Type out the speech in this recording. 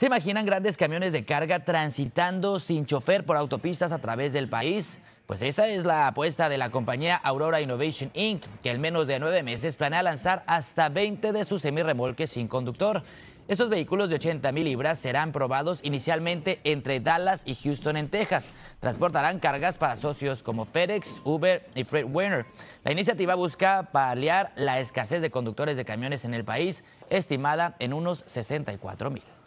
¿Se imaginan grandes camiones de carga transitando sin chofer por autopistas a través del país? Pues esa es la apuesta de la compañía Aurora Innovation Inc., que en menos de nueve meses planea lanzar hasta 20 de sus semirremolques sin conductor. Estos vehículos de 80 mil libras serán probados inicialmente entre Dallas y Houston en Texas. Transportarán cargas para socios como FedEx, Uber y Fred Werner. La iniciativa busca paliar la escasez de conductores de camiones en el país, estimada en unos 64 mil.